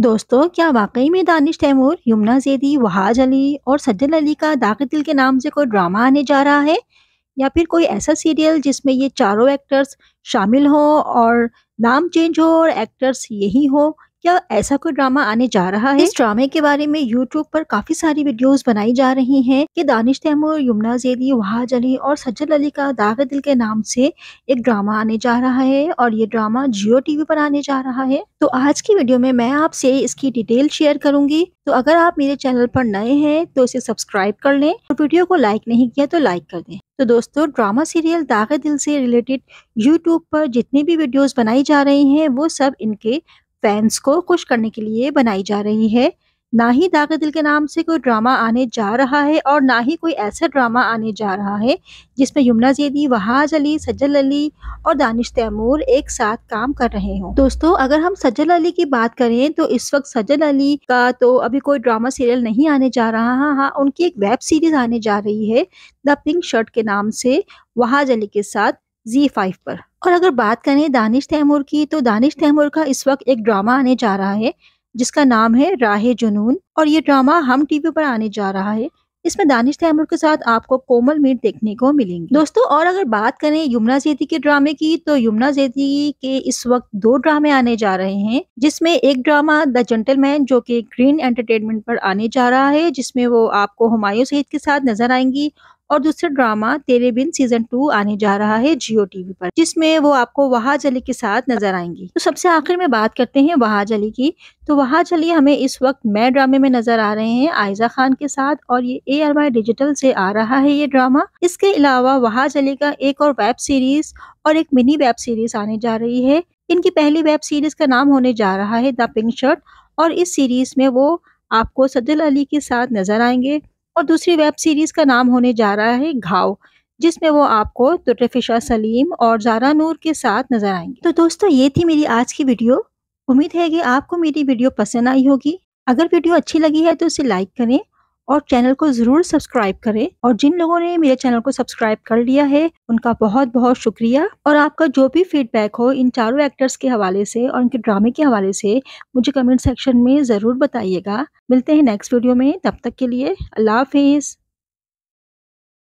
दोस्तों क्या वाकई में दानिश तैमूर यमुना जैदी वहाज अली और सज्जल अली का दाग दिल के नाम से कोई ड्रामा आने जा रहा है या फिर कोई ऐसा सीरियल जिसमें ये चारों एक्टर्स शामिल हों और नाम चेंज हो और एक्टर्स यही हो क्या ऐसा कोई ड्रामा आने जा रहा है इस ड्रामे के बारे में यूट्यूब पर काफी सारी वीडियोस बनाई जा रही हैं कि दानिश तैमूर यमुना जेदी वहाज अली और सज्जल अली का दाग दिल के नाम से एक ड्रामा आने जा रहा है और ये ड्रामा जियो टीवी पर आने जा रहा है तो आज की वीडियो में मैं आपसे इसकी डिटेल शेयर करूंगी तो अगर आप मेरे चैनल पर नए हैं तो इसे सब्सक्राइब कर लें और वीडियो को लाइक नहीं किया तो लाइक कर दें तो दोस्तों ड्रामा सीरियल दागे दिल से रिलेटेड यूट्यूब पर जितनी भी वीडियोस बनाई जा रही हैं वो सब इनके फैंस को खुश करने के लिए बनाई जा रही है ना ही दाग दिल के नाम से कोई ड्रामा आने जा रहा है और ना ही कोई ऐसा ड्रामा आने जा रहा है जिसमें यमुना जेदी वहाज अली सज्जल अली और दानिश तैमूर एक साथ काम कर रहे हों दोस्तों अगर हम सज्जल अली की बात करें तो इस वक्त सज्जल अली का तो अभी कोई ड्रामा सीरियल नहीं आने जा रहा है हाँ, हाँ उनकी एक वेब सीरीज आने जा रही है द पिंक शर्ट के नाम से वहाज अली के साथ जी फाइव पर और अगर बात करें दानिश तैमूर की तो दानिश तैमूर का इस वक्त एक ड्रामा आने जा रहा है जिसका नाम है राह जुनून और ये ड्रामा हम टीवी पर आने जा रहा है इसमें दानिश तैमूर के साथ आपको कोमल मीर देखने को मिलेंगी दोस्तों और अगर बात करें यमुना जेदी के ड्रामे की तो यमुना जेदी के इस वक्त दो ड्रामे आने जा रहे हैं जिसमें एक ड्रामा द जेंटलमैन जो कि ग्रीन एंटरटेनमेंट पर आने जा रहा है जिसमें वो आपको हुमायूं सईद के साथ नजर आएंगी और दूसरा ड्रामा तेरे बिन सीजन टू आने जा रहा है जियो टीवी पर जिसमें वो आपको वहाज अली के साथ नजर आएंगी तो सबसे आखिर में बात करते हैं वहाज अली की तो वहाज अली हमें इस वक्त मैं ड्रामे में नजर आ रहे हैं आयजा खान के साथ और ये ए आर वाई डिजिटल से आ रहा है ये ड्रामा इसके अलावा वहाज अली का एक और वेब सीरीज और एक मिनी वेब सीरीज आने जा रही है इनकी पहली वेब सीरीज का नाम होने जा रहा है द पिंक शर्ट और इस सीरीज में वो आपको सदुल अली के साथ नजर आएंगे और दूसरी वेब सीरीज का नाम होने जा रहा है घाव जिसमें वो आपको तुर्फिशा सलीम और जारा नूर के साथ नजर आएंगे तो दोस्तों ये थी मेरी आज की वीडियो उम्मीद है कि आपको मेरी वीडियो पसंद आई होगी अगर वीडियो अच्छी लगी है तो उसे लाइक करें और चैनल को जरूर सब्सक्राइब करें और जिन लोगों ने मेरे चैनल को सब्सक्राइब कर लिया है उनका बहुत बहुत शुक्रिया और आपका जो भी फीडबैक हो इन चारों एक्टर्स के हवाले से और इनके ड्रामे के हवाले से मुझे कमेंट सेक्शन में ज़रूर बताइएगा मिलते हैं नेक्स्ट वीडियो में तब तक के लिए अल्लाह हाफिज़